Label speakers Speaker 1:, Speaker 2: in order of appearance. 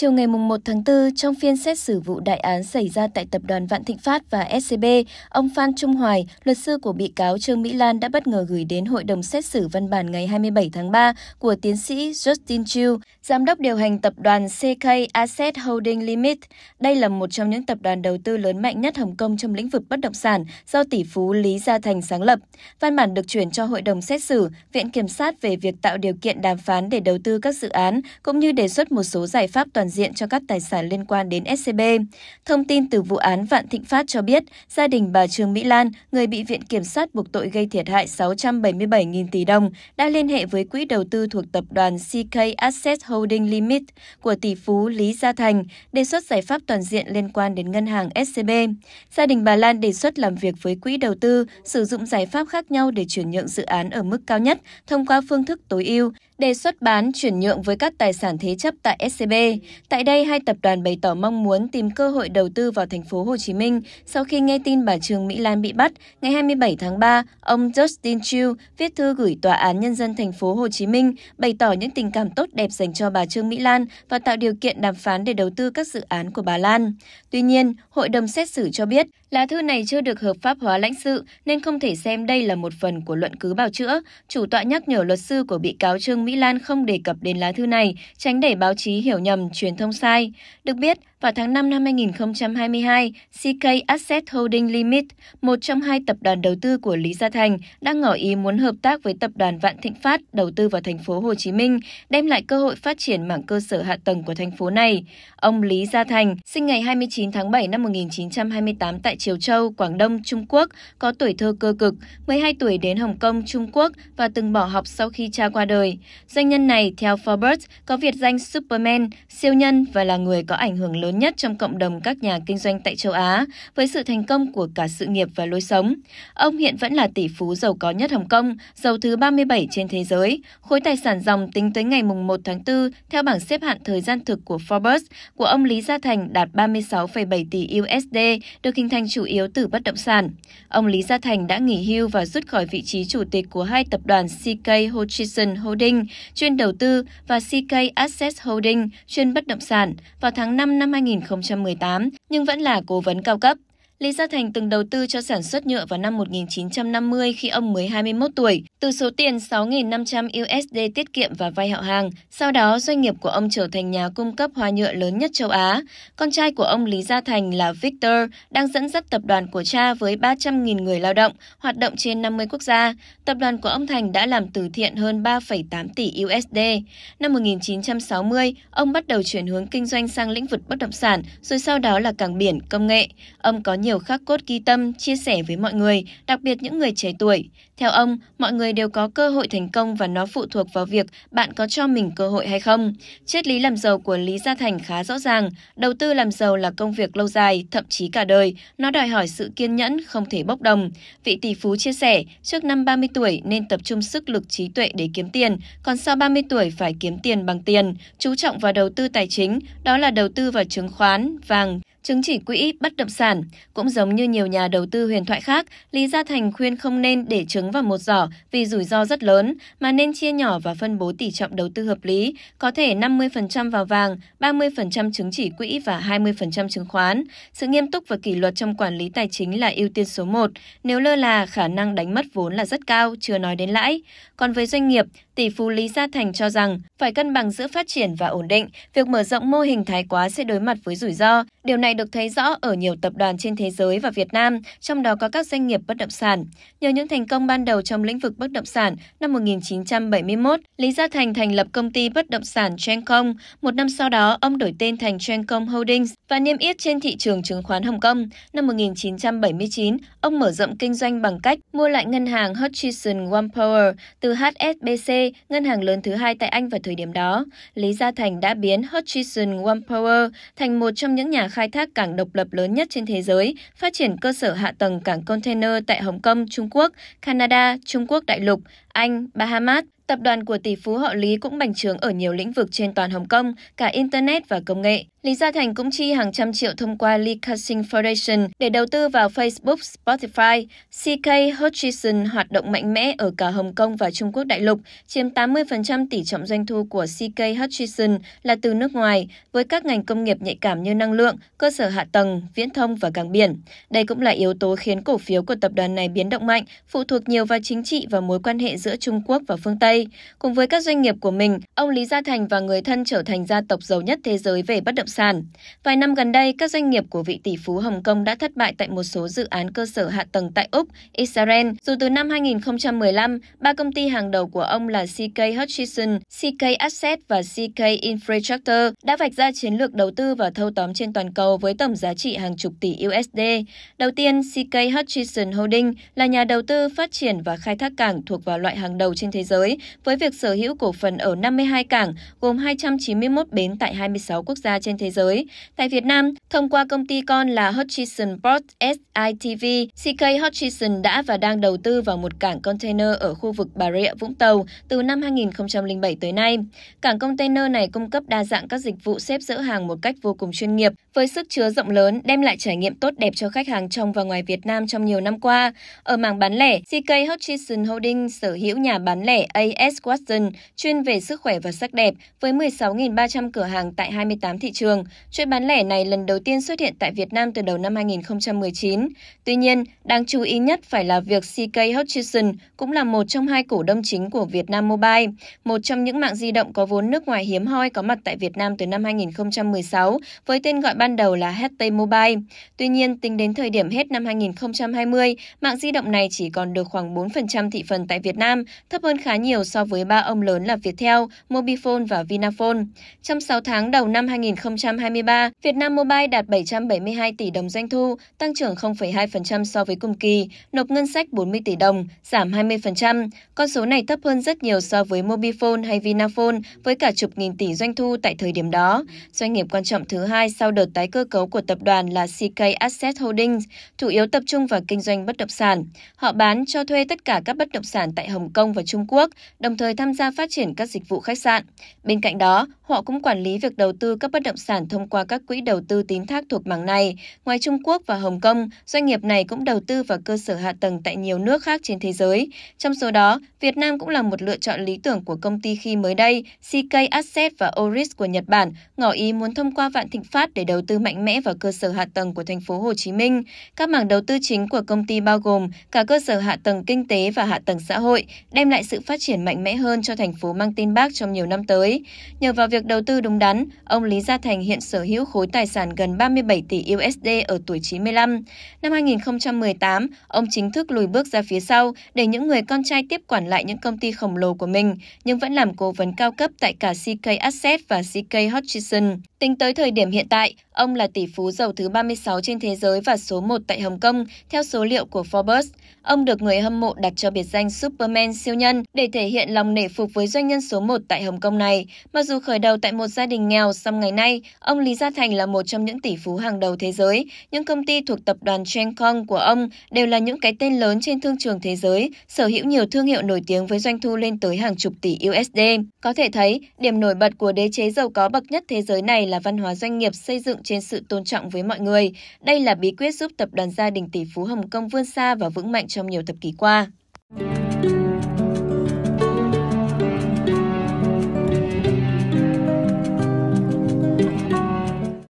Speaker 1: Chiều ngày 1 tháng 4, trong phiên xét xử vụ đại án xảy ra tại Tập đoàn Vạn Thịnh Phát và SCB, ông Phan Trung Hoài, luật sư của bị cáo Trương Mỹ Lan đã bất ngờ gửi đến Hội đồng xét xử văn bản ngày 27 tháng 3 của tiến sĩ Justin Chu, giám đốc điều hành tập đoàn CK Asset Holding Limit. Đây là một trong những tập đoàn đầu tư lớn mạnh nhất Hồng Kông trong lĩnh vực bất động sản do tỷ phú Lý Gia Thành sáng lập. Văn bản được chuyển cho Hội đồng xét xử, Viện Kiểm sát về việc tạo điều kiện đàm phán để đầu tư các dự án, cũng như đề xuất một số giải pháp toàn toàn diện cho các tài sản liên quan đến scb thông tin từ vụ án vạn thịnh phát cho biết gia đình bà trương mỹ lan người bị viện kiểm sát buộc tội gây thiệt hại 677.000 tỷ đồng đã liên hệ với quỹ đầu tư thuộc tập đoàn ck asset holding limit của tỷ phú lý gia thành đề xuất giải pháp toàn diện liên quan đến ngân hàng scb gia đình bà lan đề xuất làm việc với quỹ đầu tư sử dụng giải pháp khác nhau để chuyển nhượng dự án ở mức cao nhất thông qua phương thức tối ưu đề xuất bán chuyển nhượng với các tài sản thế chấp tại SCB. Tại đây, hai tập đoàn bày tỏ mong muốn tìm cơ hội đầu tư vào thành phố Hồ Chí Minh sau khi nghe tin bà Trương Mỹ Lan bị bắt. Ngày 27 tháng 3, ông Justin Chu viết thư gửi tòa án nhân dân thành phố Hồ Chí Minh bày tỏ những tình cảm tốt đẹp dành cho bà Trương Mỹ Lan và tạo điều kiện đàm phán để đầu tư các dự án của bà Lan. Tuy nhiên, hội đồng xét xử cho biết lá thư này chưa được hợp pháp hóa lãnh sự nên không thể xem đây là một phần của luận cứ bào chữa. Chủ tọa nhắc nhở luật sư của bị cáo Trương Mỹ Lan không đề cập đến lá thư này, tránh để báo chí hiểu nhầm, truyền thông sai. Được biết, vào tháng 5 năm 2022, CK Asset Holding Limit, một trong hai tập đoàn đầu tư của Lý Gia Thành, đã ngỏ ý muốn hợp tác với tập đoàn Vạn Thịnh Phát đầu tư vào thành phố Hồ Chí Minh, đem lại cơ hội phát triển mảng cơ sở hạ tầng của thành phố này. Ông Lý Gia Thành, sinh ngày 29 tháng 7 năm 1928 tại Triều Châu, Quảng Đông, Trung Quốc, có tuổi thơ cơ cực, 12 tuổi đến Hồng Kông, Trung Quốc và từng bỏ học sau khi cha qua đời. Doanh nhân này, theo Forbes, có biệt danh Superman, siêu nhân và là người có ảnh hưởng lớn lớn nhất trong cộng đồng các nhà kinh doanh tại châu Á với sự thành công của cả sự nghiệp và lối sống. Ông hiện vẫn là tỷ phú giàu có nhất Hồng Kông, giàu thứ 37 trên thế giới. Khối tài sản dòng tính tới ngày 1 tháng 4 theo bảng xếp hạng thời gian thực của Forbes của ông Lý Gia Thành đạt 36,7 tỷ USD, được hình thành chủ yếu từ bất động sản. Ông Lý Gia Thành đã nghỉ hưu và rút khỏi vị trí chủ tịch của hai tập đoàn CK Hutchison Holding, chuyên đầu tư, và CK Asset Holding, chuyên bất động sản, vào tháng 5 năm 2018 nhưng vẫn là cố vấn cao cấp. Lý Gia Thành từng đầu tư cho sản xuất nhựa vào năm 1950 khi ông mới 21 tuổi, từ số tiền 6.500 USD tiết kiệm và vay hạo hàng. Sau đó, doanh nghiệp của ông trở thành nhà cung cấp hoa nhựa lớn nhất châu Á. Con trai của ông Lý Gia Thành là Victor đang dẫn dắt tập đoàn của cha với 300.000 người lao động, hoạt động trên 50 quốc gia. Tập đoàn của ông Thành đã làm từ thiện hơn 3,8 tỷ USD. Năm 1960, ông bắt đầu chuyển hướng kinh doanh sang lĩnh vực bất động sản, rồi sau đó là cảng biển, công nghệ. Ông có nhiều khắc cốt ghi tâm chia sẻ với mọi người, đặc biệt những người trẻ tuổi. Theo ông, mọi người đều có cơ hội thành công và nó phụ thuộc vào việc bạn có cho mình cơ hội hay không. Triết lý làm giàu của Lý Gia Thành khá rõ ràng, đầu tư làm giàu là công việc lâu dài, thậm chí cả đời, nó đòi hỏi sự kiên nhẫn, không thể bốc đồng. Vị tỷ phú chia sẻ, trước năm 30 tuổi nên tập trung sức lực trí tuệ để kiếm tiền, còn sau 30 tuổi phải kiếm tiền bằng tiền, chú trọng vào đầu tư tài chính, đó là đầu tư vào chứng khoán, vàng, Chứng chỉ quỹ bất động sản cũng giống như nhiều nhà đầu tư huyền thoại khác, Lý Gia Thành khuyên không nên để trứng vào một giỏ vì rủi ro rất lớn mà nên chia nhỏ và phân bố tỷ trọng đầu tư hợp lý, có thể 50% vào vàng, 30% chứng chỉ quỹ và 20% chứng khoán. Sự nghiêm túc và kỷ luật trong quản lý tài chính là ưu tiên số 1, nếu lơ là khả năng đánh mất vốn là rất cao, chưa nói đến lãi. Còn với doanh nghiệp, tỷ phú Lý Gia Thành cho rằng phải cân bằng giữa phát triển và ổn định, việc mở rộng mô hình thái quá sẽ đối mặt với rủi ro. Điều này được thấy rõ ở nhiều tập đoàn trên thế giới và Việt Nam, trong đó có các doanh nghiệp bất động sản. Nhờ những thành công ban đầu trong lĩnh vực bất động sản, năm 1971, Lý Gia Thành thành lập công ty bất động sản Trencom. Một năm sau đó, ông đổi tên thành Trencom Holdings và niêm yết trên thị trường chứng khoán Hồng Kông. Năm 1979, ông mở rộng kinh doanh bằng cách mua lại ngân hàng Hutchison One Power từ HSBC, ngân hàng lớn thứ hai tại Anh vào thời điểm đó. Lý Gia Thành đã biến Hutchison One Power thành một trong những nhà khai thác cảng độc lập lớn nhất trên thế giới, phát triển cơ sở hạ tầng cảng container tại Hồng Kông, Trung Quốc, Canada, Trung Quốc đại lục, anh, Bahamas, tập đoàn của tỷ phú họ Lý cũng bành trướng ở nhiều lĩnh vực trên toàn Hồng Kông, cả Internet và công nghệ. Lý Gia Thành cũng chi hàng trăm triệu thông qua Lee Cushing Foundation để đầu tư vào Facebook, Spotify. CK Hutchison hoạt động mạnh mẽ ở cả Hồng Kông và Trung Quốc đại lục, chiếm 80% tỷ trọng doanh thu của CK Hutchison là từ nước ngoài, với các ngành công nghiệp nhạy cảm như năng lượng, cơ sở hạ tầng, viễn thông và cảng biển. Đây cũng là yếu tố khiến cổ phiếu của tập đoàn này biến động mạnh, phụ thuộc nhiều vào chính trị và mối quan hệ giữa giữa Trung Quốc và phương Tây. Cùng với các doanh nghiệp của mình, ông Lý Gia Thành và người thân trở thành gia tộc giàu nhất thế giới về bất động sản. Vài năm gần đây, các doanh nghiệp của vị tỷ phú Hồng Kông đã thất bại tại một số dự án cơ sở hạ tầng tại Úc, Israel. Dù từ năm 2015, ba công ty hàng đầu của ông là CK Hutchison, CK Asset và CK Infrastructure đã vạch ra chiến lược đầu tư và thâu tóm trên toàn cầu với tổng giá trị hàng chục tỷ USD. Đầu tiên, CK Hutchison Holding là nhà đầu tư phát triển và khai thác cảng thuộc vào loại hại hàng đầu trên thế giới với việc sở hữu cổ phần ở 52 cảng gồm 291 bến tại 26 quốc gia trên thế giới. Tại Việt Nam, thông qua công ty con là Hutchison Port SITV, CK Hutchison đã và đang đầu tư vào một cảng container ở khu vực Bà Rịa Vũng Tàu từ năm 2007 tới nay. Cảng container này cung cấp đa dạng các dịch vụ xếp dỡ hàng một cách vô cùng chuyên nghiệp, với sức chứa rộng lớn đem lại trải nghiệm tốt đẹp cho khách hàng trong và ngoài Việt Nam trong nhiều năm qua. Ở mảng bán lẻ, CK Hutchison Holdings sở hữu liễu nhà bán lẻ AS Watson chuyên về sức khỏe và sắc đẹp với 16.300 cửa hàng tại 28 thị trường. Chuỗi bán lẻ này lần đầu tiên xuất hiện tại Việt Nam từ đầu năm 2019. Tuy nhiên, đáng chú ý nhất phải là việc CK Hutchison cũng là một trong hai cổ đông chính của Việt Nam Mobile, một trong những mạng di động có vốn nước ngoài hiếm hoi có mặt tại Việt Nam từ năm 2016 với tên gọi ban đầu là HT Mobile. Tuy nhiên, tính đến thời điểm hết năm 2020, mạng di động này chỉ còn được khoảng 4% thị phần tại Việt Nam Nam, thấp hơn khá nhiều so với ba ông lớn là Viettel, Mobifone và Vinaphone. Trong 6 tháng đầu năm 2023, Vietnam Mobile đạt 772 tỷ đồng doanh thu, tăng trưởng 0,2% so với cùng kỳ, nộp ngân sách 40 tỷ đồng, giảm 20%. Con số này thấp hơn rất nhiều so với Mobifone hay Vinaphone với cả chục nghìn tỷ doanh thu tại thời điểm đó. Doanh nghiệp quan trọng thứ hai sau đợt tái cơ cấu của tập đoàn là CK Asset Holdings, chủ yếu tập trung vào kinh doanh bất động sản. Họ bán cho thuê tất cả các bất động sản tại Hồng Hồng Kông và Trung Quốc, đồng thời tham gia phát triển các dịch vụ khách sạn. Bên cạnh đó, họ cũng quản lý việc đầu tư các bất động sản thông qua các quỹ đầu tư tín thác thuộc mảng này. Ngoài Trung Quốc và Hồng Kông, doanh nghiệp này cũng đầu tư vào cơ sở hạ tầng tại nhiều nước khác trên thế giới. Trong số đó, Việt Nam cũng là một lựa chọn lý tưởng của công ty khi mới đây, CK Asset và Oris của Nhật Bản ngỏ ý muốn thông qua Vạn Thịnh Phát để đầu tư mạnh mẽ vào cơ sở hạ tầng của thành phố Hồ Chí Minh. Các mảng đầu tư chính của công ty bao gồm cả cơ sở hạ tầng kinh tế và hạ tầng xã hội, đem lại sự phát triển mạnh mẽ hơn cho thành phố mang tên Bác trong nhiều năm tới. Nhờ vào việc đầu tư đúng đắn, ông Lý Gia Thành hiện sở hữu khối tài sản gần 37 tỷ USD ở tuổi 95. Năm 2018, ông chính thức lùi bước ra phía sau để những người con trai tiếp quản lại những công ty khổng lồ của mình, nhưng vẫn làm cố vấn cao cấp tại cả CK Asset và CK Hutchison. Tính tới thời điểm hiện tại, ông là tỷ phú giàu thứ 36 trên thế giới và số 1 tại Hồng Kông, theo số liệu của Forbes. Ông được người hâm mộ đặt cho biệt danh Superman siêu nhân để thể hiện lòng nể phục với doanh nhân số 1 tại Hồng Kông này. Mặc dù khởi đầu tại một gia đình nghèo, song ngày nay, ông Lý Gia Thành là một trong những tỷ phú hàng đầu thế giới. Những công ty thuộc tập đoàn Chencong của ông đều là những cái tên lớn trên thương trường thế giới, sở hữu nhiều thương hiệu nổi tiếng với doanh thu lên tới hàng chục tỷ USD. Có thể thấy, điểm nổi bật của đế chế giàu có bậc nhất thế giới này là văn hóa doanh nghiệp xây dựng trên sự tôn trọng với mọi người. Đây là bí quyết giúp tập đoàn gia đình tỷ phú Hồng Kông vươn xa và vững mạnh trong nhiều thập kỷ qua.